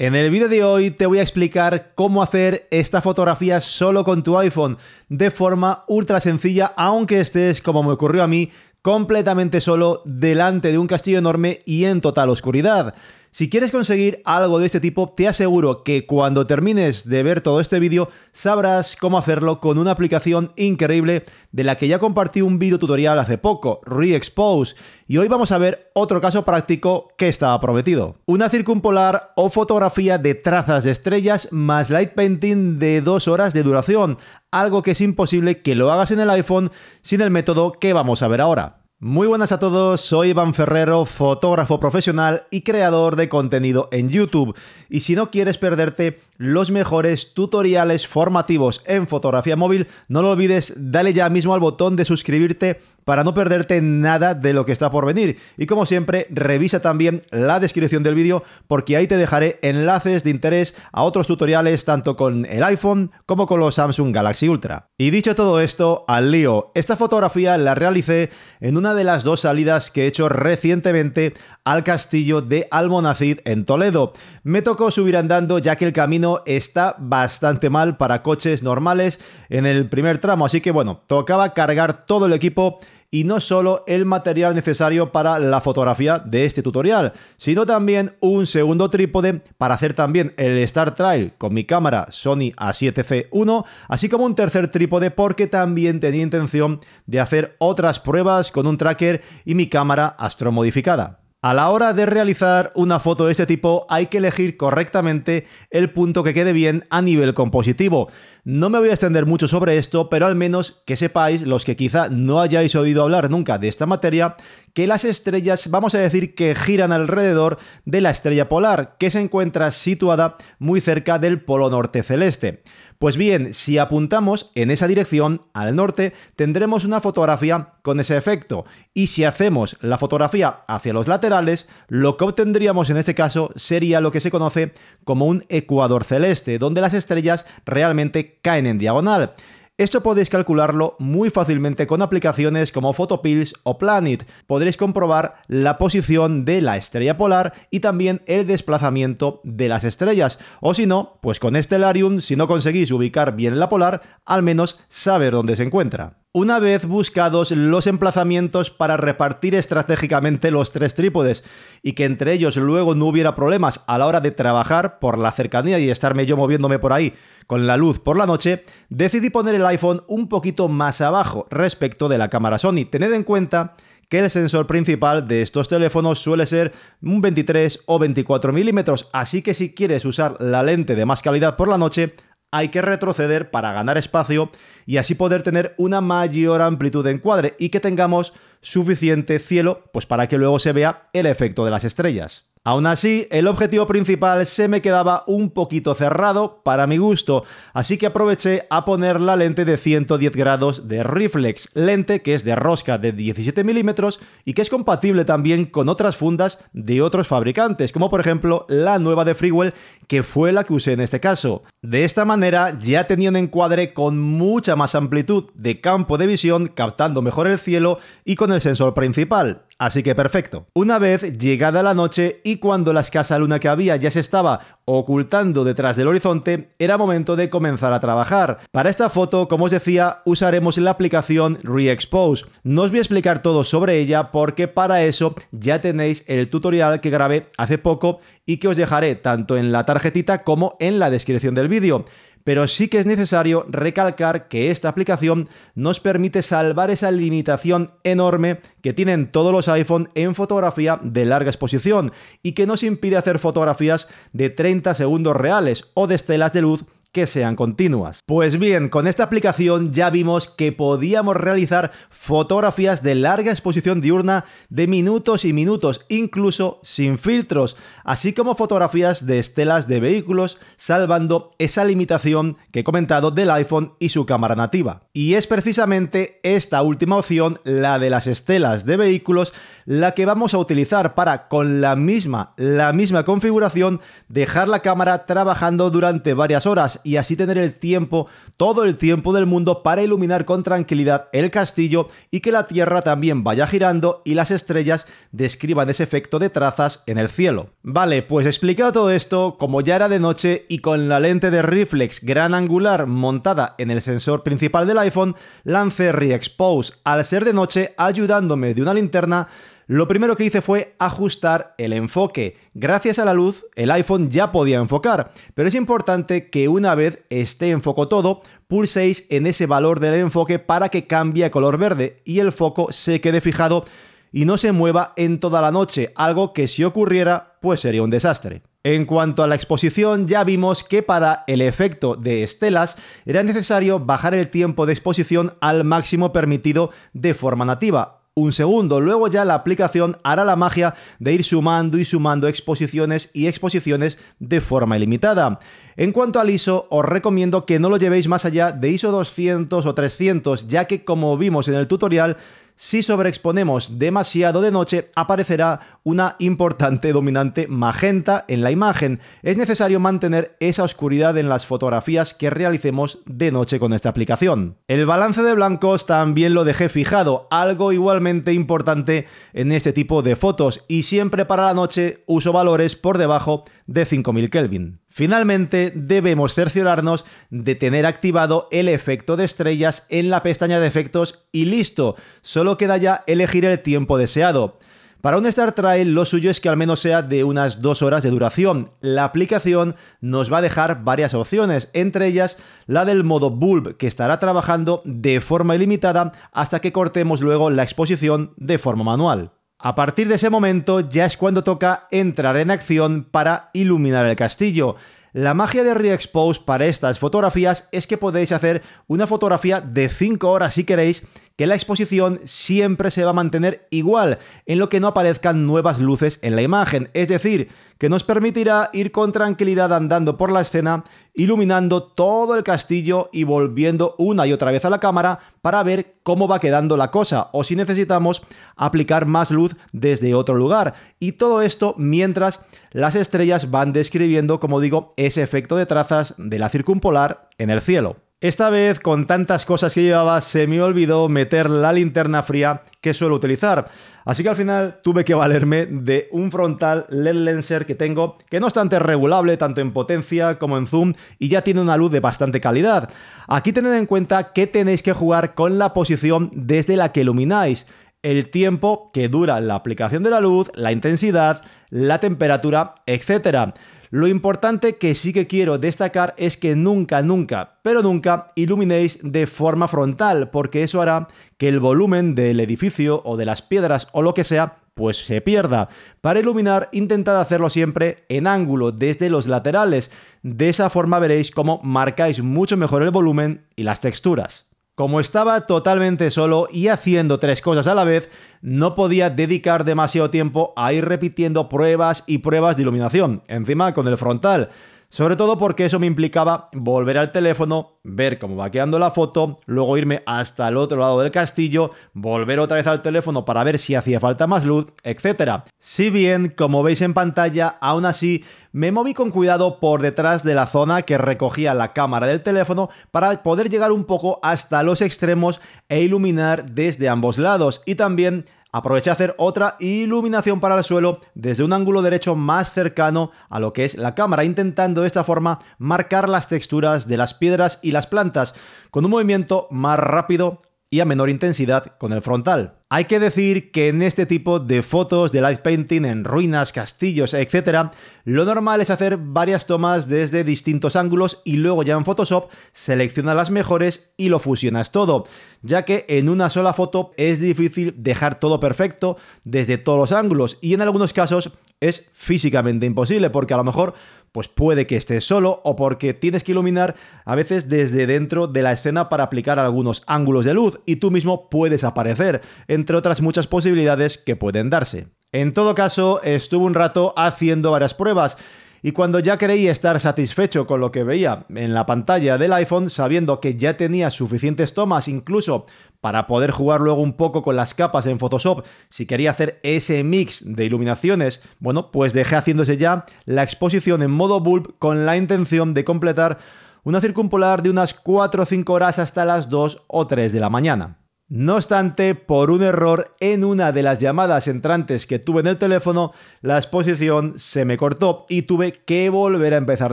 En el vídeo de hoy te voy a explicar cómo hacer esta fotografía solo con tu iPhone, de forma ultra sencilla, aunque estés, como me ocurrió a mí, completamente solo delante de un castillo enorme y en total oscuridad. Si quieres conseguir algo de este tipo, te aseguro que cuando termines de ver todo este vídeo sabrás cómo hacerlo con una aplicación increíble de la que ya compartí un vídeo tutorial hace poco, Reexpose, y hoy vamos a ver otro caso práctico que estaba prometido. Una circumpolar o fotografía de trazas de estrellas más light painting de dos horas de duración, algo que es imposible que lo hagas en el iPhone sin el método que vamos a ver ahora. Muy buenas a todos, soy Iván Ferrero, fotógrafo profesional y creador de contenido en YouTube. Y si no quieres perderte los mejores tutoriales formativos en fotografía móvil, no lo olvides, dale ya mismo al botón de suscribirte para no perderte nada de lo que está por venir. Y como siempre, revisa también la descripción del vídeo porque ahí te dejaré enlaces de interés a otros tutoriales tanto con el iPhone como con los Samsung Galaxy Ultra. Y dicho todo esto, al lío. Esta fotografía la realicé en una de las dos salidas que he hecho recientemente al castillo de Almonacid en Toledo. Me tocó subir andando ya que el camino está bastante mal para coches normales en el primer tramo, así que bueno, tocaba cargar todo el equipo y no solo el material necesario para la fotografía de este tutorial, sino también un segundo trípode para hacer también el Star Trail con mi cámara Sony A7C1, así como un tercer trípode porque también tenía intención de hacer otras pruebas con un tracker y mi cámara astromodificada. A la hora de realizar una foto de este tipo hay que elegir correctamente el punto que quede bien a nivel compositivo. No me voy a extender mucho sobre esto, pero al menos que sepáis, los que quizá no hayáis oído hablar nunca de esta materia, que las estrellas, vamos a decir que giran alrededor de la estrella polar, que se encuentra situada muy cerca del polo norte celeste. Pues bien, si apuntamos en esa dirección, al norte, tendremos una fotografía con ese efecto. Y si hacemos la fotografía hacia los laterales, lo que obtendríamos en este caso sería lo que se conoce como un ecuador celeste, donde las estrellas realmente caen en diagonal. Esto podéis calcularlo muy fácilmente con aplicaciones como Photopills o Planet. Podréis comprobar la posición de la estrella polar y también el desplazamiento de las estrellas. O si no, pues con Stellarium, si no conseguís ubicar bien la polar, al menos saber dónde se encuentra. Una vez buscados los emplazamientos para repartir estratégicamente los tres trípodes y que entre ellos luego no hubiera problemas a la hora de trabajar por la cercanía y estarme yo moviéndome por ahí con la luz por la noche, decidí poner el iPhone un poquito más abajo respecto de la cámara Sony. Tened en cuenta que el sensor principal de estos teléfonos suele ser un 23 o 24 milímetros, así que si quieres usar la lente de más calidad por la noche, hay que retroceder para ganar espacio y así poder tener una mayor amplitud de encuadre y que tengamos suficiente cielo pues para que luego se vea el efecto de las estrellas. Aún así, el objetivo principal se me quedaba un poquito cerrado para mi gusto, así que aproveché a poner la lente de 110 grados de reflex, lente que es de rosca de 17 milímetros y que es compatible también con otras fundas de otros fabricantes, como por ejemplo la nueva de Freewell, que fue la que usé en este caso. De esta manera ya tenía un encuadre con mucha más amplitud de campo de visión, captando mejor el cielo y con el sensor principal. Así que perfecto. Una vez llegada la noche y cuando la escasa luna que había ya se estaba ocultando detrás del horizonte, era momento de comenzar a trabajar. Para esta foto, como os decía, usaremos la aplicación Reexpose. No os voy a explicar todo sobre ella porque para eso ya tenéis el tutorial que grabé hace poco y que os dejaré tanto en la tarjetita como en la descripción del vídeo pero sí que es necesario recalcar que esta aplicación nos permite salvar esa limitación enorme que tienen todos los iPhone en fotografía de larga exposición y que nos impide hacer fotografías de 30 segundos reales o de estelas de luz que sean continuas. Pues bien, con esta aplicación ya vimos que podíamos realizar fotografías de larga exposición diurna de minutos y minutos, incluso sin filtros, así como fotografías de estelas de vehículos, salvando esa limitación que he comentado del iPhone y su cámara nativa. Y es precisamente esta última opción, la de las estelas de vehículos, la que vamos a utilizar para con la misma, la misma configuración, dejar la cámara trabajando durante varias horas y así tener el tiempo, todo el tiempo del mundo para iluminar con tranquilidad el castillo y que la Tierra también vaya girando y las estrellas describan ese efecto de trazas en el cielo. Vale, pues explicado todo esto, como ya era de noche y con la lente de reflex gran angular montada en el sensor principal del iPhone, lancé Reexpose al ser de noche ayudándome de una linterna lo primero que hice fue ajustar el enfoque. Gracias a la luz, el iPhone ya podía enfocar, pero es importante que una vez esté en foco todo, pulséis en ese valor del enfoque para que cambie color verde y el foco se quede fijado y no se mueva en toda la noche, algo que si ocurriera, pues sería un desastre. En cuanto a la exposición, ya vimos que para el efecto de estelas era necesario bajar el tiempo de exposición al máximo permitido de forma nativa, un segundo. Luego ya la aplicación hará la magia de ir sumando y sumando exposiciones y exposiciones de forma ilimitada. En cuanto al ISO, os recomiendo que no lo llevéis más allá de ISO 200 o 300, ya que como vimos en el tutorial, si sobreexponemos demasiado de noche, aparecerá una importante dominante magenta en la imagen. Es necesario mantener esa oscuridad en las fotografías que realicemos de noche con esta aplicación. El balance de blancos también lo dejé fijado, algo igualmente importante en este tipo de fotos, y siempre para la noche uso valores por debajo de 5000 Kelvin. Finalmente, debemos cerciorarnos de tener activado el efecto de estrellas en la pestaña de efectos y listo, solo queda ya elegir el tiempo deseado. Para un Star Trail lo suyo es que al menos sea de unas dos horas de duración. La aplicación nos va a dejar varias opciones, entre ellas la del modo Bulb, que estará trabajando de forma ilimitada hasta que cortemos luego la exposición de forma manual. A partir de ese momento ya es cuando toca entrar en acción para iluminar el castillo. La magia de Re-Expose para estas fotografías es que podéis hacer una fotografía de 5 horas si queréis, que la exposición siempre se va a mantener igual, en lo que no aparezcan nuevas luces en la imagen. Es decir, que nos permitirá ir con tranquilidad andando por la escena, iluminando todo el castillo y volviendo una y otra vez a la cámara para ver cómo va quedando la cosa o si necesitamos aplicar más luz desde otro lugar. Y todo esto mientras las estrellas van describiendo, como digo, ese efecto de trazas de la circumpolar en el cielo. Esta vez, con tantas cosas que llevaba, se me olvidó meter la linterna fría que suelo utilizar. Así que al final tuve que valerme de un frontal LED lenser que tengo, que no obstante es regulable tanto en potencia como en zoom y ya tiene una luz de bastante calidad. Aquí tened en cuenta que tenéis que jugar con la posición desde la que ilumináis el tiempo que dura la aplicación de la luz, la intensidad, la temperatura, etc. Lo importante que sí que quiero destacar es que nunca, nunca, pero nunca iluminéis de forma frontal, porque eso hará que el volumen del edificio o de las piedras o lo que sea pues se pierda. Para iluminar, intentad hacerlo siempre en ángulo, desde los laterales. De esa forma veréis cómo marcáis mucho mejor el volumen y las texturas. Como estaba totalmente solo y haciendo tres cosas a la vez, no podía dedicar demasiado tiempo a ir repitiendo pruebas y pruebas de iluminación, encima con el frontal. Sobre todo porque eso me implicaba volver al teléfono, ver cómo va quedando la foto, luego irme hasta el otro lado del castillo, volver otra vez al teléfono para ver si hacía falta más luz, etc. Si bien, como veis en pantalla, aún así me moví con cuidado por detrás de la zona que recogía la cámara del teléfono para poder llegar un poco hasta los extremos e iluminar desde ambos lados y también aproveché a hacer otra iluminación para el suelo desde un ángulo derecho más cercano a lo que es la cámara, intentando de esta forma marcar las texturas de las piedras y las plantas con un movimiento más rápido y a menor intensidad con el frontal. Hay que decir que en este tipo de fotos de light painting en ruinas, castillos, etc., lo normal es hacer varias tomas desde distintos ángulos y luego ya en Photoshop seleccionas las mejores y lo fusionas todo, ya que en una sola foto es difícil dejar todo perfecto desde todos los ángulos y en algunos casos es físicamente imposible, porque a lo mejor pues puede que estés solo o porque tienes que iluminar a veces desde dentro de la escena para aplicar algunos ángulos de luz y tú mismo puedes aparecer, entre otras muchas posibilidades que pueden darse. En todo caso, estuve un rato haciendo varias pruebas y cuando ya creí estar satisfecho con lo que veía en la pantalla del iPhone, sabiendo que ya tenía suficientes tomas incluso para poder jugar luego un poco con las capas en Photoshop, si quería hacer ese mix de iluminaciones, bueno, pues dejé haciéndose ya la exposición en modo bulb con la intención de completar una circumpolar de unas 4 o 5 horas hasta las 2 o 3 de la mañana. No obstante, por un error en una de las llamadas entrantes que tuve en el teléfono, la exposición se me cortó y tuve que volver a empezar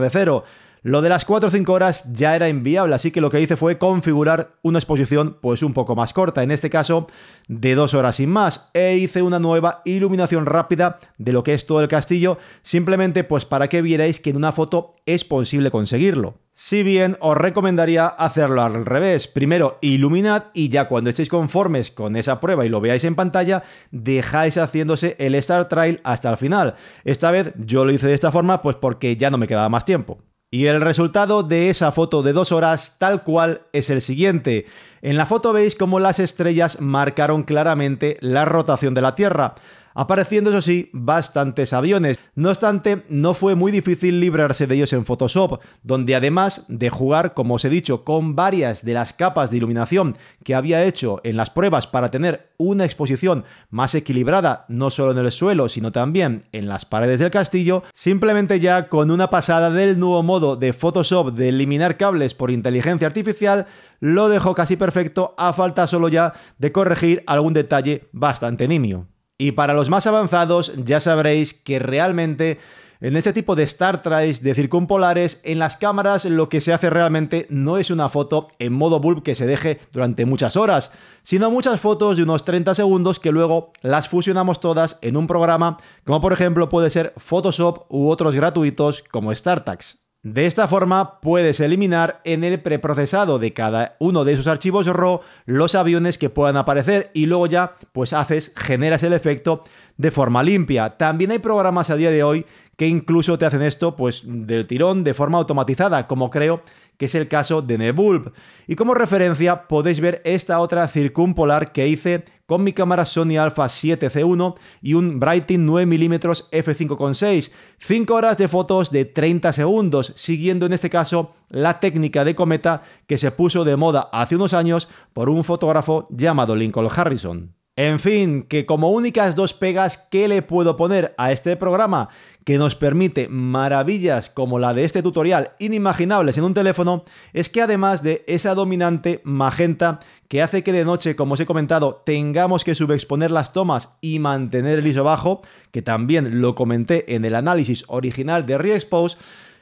de cero. Lo de las 4 o 5 horas ya era inviable, así que lo que hice fue configurar una exposición pues un poco más corta, en este caso de 2 horas sin más, e hice una nueva iluminación rápida de lo que es todo el castillo, simplemente pues para que vierais que en una foto es posible conseguirlo. Si bien os recomendaría hacerlo al revés, primero iluminad y ya cuando estéis conformes con esa prueba y lo veáis en pantalla, dejáis haciéndose el Star Trail hasta el final. Esta vez yo lo hice de esta forma pues porque ya no me quedaba más tiempo. Y el resultado de esa foto de dos horas tal cual es el siguiente. En la foto veis cómo las estrellas marcaron claramente la rotación de la Tierra apareciendo eso sí bastantes aviones. No obstante, no fue muy difícil librarse de ellos en Photoshop, donde además de jugar, como os he dicho, con varias de las capas de iluminación que había hecho en las pruebas para tener una exposición más equilibrada, no solo en el suelo, sino también en las paredes del castillo, simplemente ya con una pasada del nuevo modo de Photoshop de eliminar cables por inteligencia artificial, lo dejó casi perfecto a falta solo ya de corregir algún detalle bastante nimio. Y para los más avanzados ya sabréis que realmente en este tipo de Star Trek, de circumpolares, en las cámaras lo que se hace realmente no es una foto en modo bulb que se deje durante muchas horas, sino muchas fotos de unos 30 segundos que luego las fusionamos todas en un programa, como por ejemplo puede ser Photoshop u otros gratuitos como StarTax. De esta forma, puedes eliminar en el preprocesado de cada uno de esos archivos RAW los aviones que puedan aparecer y luego ya, pues haces, generas el efecto de forma limpia. También hay programas a día de hoy que incluso te hacen esto, pues del tirón, de forma automatizada, como creo que es el caso de Nebulb. Y como referencia podéis ver esta otra circumpolar que hice con mi cámara Sony Alpha 7C1 y un Brighting 9mm f5.6. 5 horas de fotos de 30 segundos, siguiendo en este caso la técnica de cometa que se puso de moda hace unos años por un fotógrafo llamado Lincoln Harrison. En fin, que como únicas dos pegas que le puedo poner a este programa que nos permite maravillas como la de este tutorial inimaginables en un teléfono, es que además de esa dominante magenta que hace que de noche, como os he comentado, tengamos que subexponer las tomas y mantener el ISO bajo, que también lo comenté en el análisis original de Reexpose,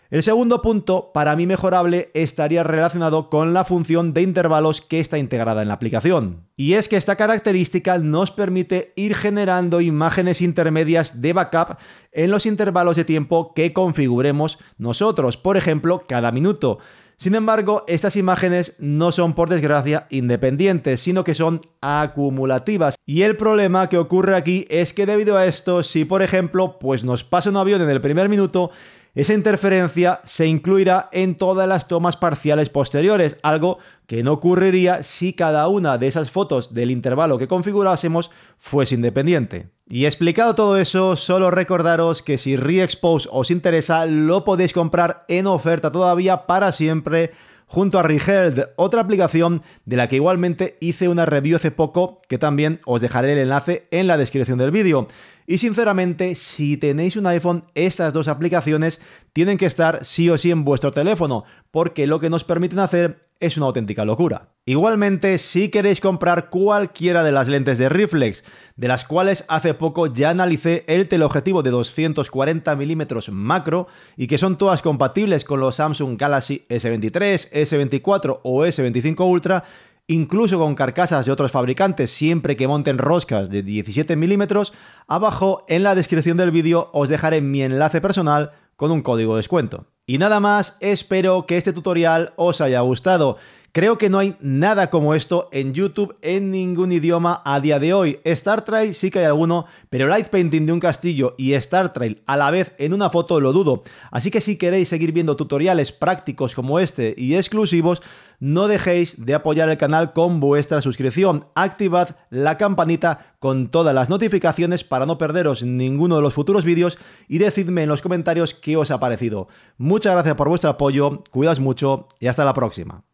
el segundo punto, para mí mejorable, estaría relacionado con la función de intervalos que está integrada en la aplicación. Y es que esta característica nos permite ir generando imágenes intermedias de backup en los intervalos de tiempo que configuremos nosotros, por ejemplo, cada minuto. Sin embargo, estas imágenes no son por desgracia independientes, sino que son acumulativas. Y el problema que ocurre aquí es que debido a esto, si por ejemplo, pues nos pasa un avión en el primer minuto, esa interferencia se incluirá en todas las tomas parciales posteriores, algo que no ocurriría si cada una de esas fotos del intervalo que configurásemos fuese independiente. Y explicado todo eso, solo recordaros que si Reexpose os interesa, lo podéis comprar en oferta todavía para siempre junto a Reheld, otra aplicación de la que igualmente hice una review hace poco, que también os dejaré el enlace en la descripción del vídeo. Y sinceramente, si tenéis un iPhone, esas dos aplicaciones tienen que estar sí o sí en vuestro teléfono, porque lo que nos permiten hacer es una auténtica locura. Igualmente, si queréis comprar cualquiera de las lentes de reflex, de las cuales hace poco ya analicé el teleobjetivo de 240 mm macro y que son todas compatibles con los Samsung Galaxy S23, S24 o S25 Ultra, incluso con carcasas de otros fabricantes, siempre que monten roscas de 17 milímetros, abajo en la descripción del vídeo os dejaré mi enlace personal con un código de descuento. Y nada más, espero que este tutorial os haya gustado. Creo que no hay nada como esto en YouTube en ningún idioma a día de hoy. Star Trail sí que hay alguno, pero Light Painting de un castillo y Star Trail a la vez en una foto lo dudo. Así que si queréis seguir viendo tutoriales prácticos como este y exclusivos, no dejéis de apoyar el canal con vuestra suscripción. Activad la campanita con todas las notificaciones para no perderos ninguno de los futuros vídeos y decidme en los comentarios qué os ha parecido. Muchas gracias por vuestro apoyo, cuidaos mucho y hasta la próxima.